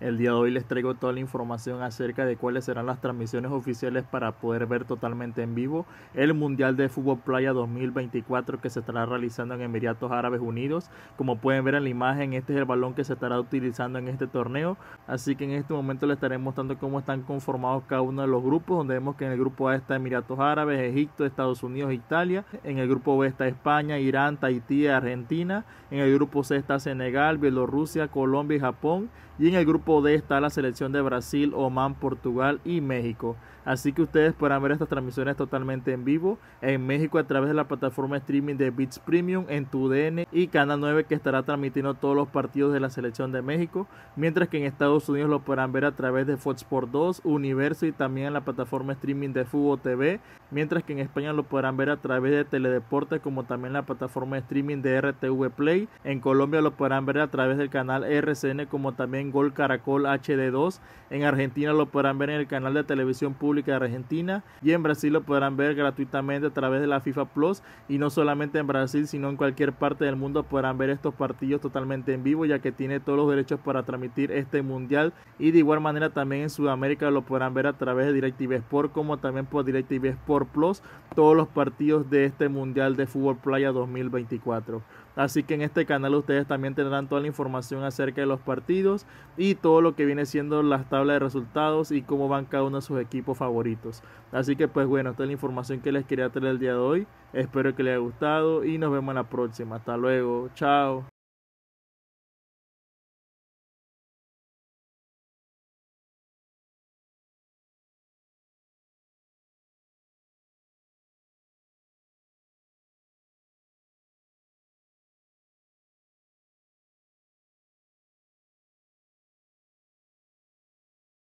El día de hoy les traigo toda la información acerca de cuáles serán las transmisiones oficiales para poder ver totalmente en vivo el Mundial de Fútbol Playa 2024 que se estará realizando en Emiratos Árabes Unidos. Como pueden ver en la imagen, este es el balón que se estará utilizando en este torneo. Así que en este momento les estaré mostrando cómo están conformados cada uno de los grupos, donde vemos que en el grupo A está Emiratos Árabes, Egipto, Estados Unidos, Italia. En el grupo B está España, Irán, Tahití, Argentina. En el grupo C está Senegal, Bielorrusia, Colombia y Japón. Y en el grupo D está la selección de Brasil, Oman, Portugal y México. Así que ustedes podrán ver estas transmisiones totalmente en vivo en México a través de la plataforma streaming de Bits Premium en 2DN y Canal 9 que estará transmitiendo todos los partidos de la selección de México, mientras que en Estados Estados Unidos lo podrán ver a través de Fox Sport 2, Universo y también en la plataforma streaming de Fubo TV, mientras que en España lo podrán ver a través de Teledeporte como también la plataforma de streaming de RTV Play, en Colombia lo podrán ver a través del canal RCN como también Gol Caracol HD2, en Argentina lo podrán ver en el canal de televisión pública de Argentina y en Brasil lo podrán ver gratuitamente a través de la FIFA Plus y no solamente en Brasil sino en cualquier parte del mundo podrán ver estos partidos totalmente en vivo ya que tiene todos los derechos para transmitir este mundial y de igual manera también en Sudamérica lo podrán ver a través de DirecTV Sport como también por DirecTV Sport Plus todos los partidos de este mundial de fútbol playa 2024. Así que en este canal ustedes también tendrán toda la información acerca de los partidos y todo lo que viene siendo las tablas de resultados y cómo van cada uno de sus equipos favoritos. Así que pues bueno, esta es la información que les quería traer el día de hoy. Espero que les haya gustado y nos vemos en la próxima. Hasta luego. Chao.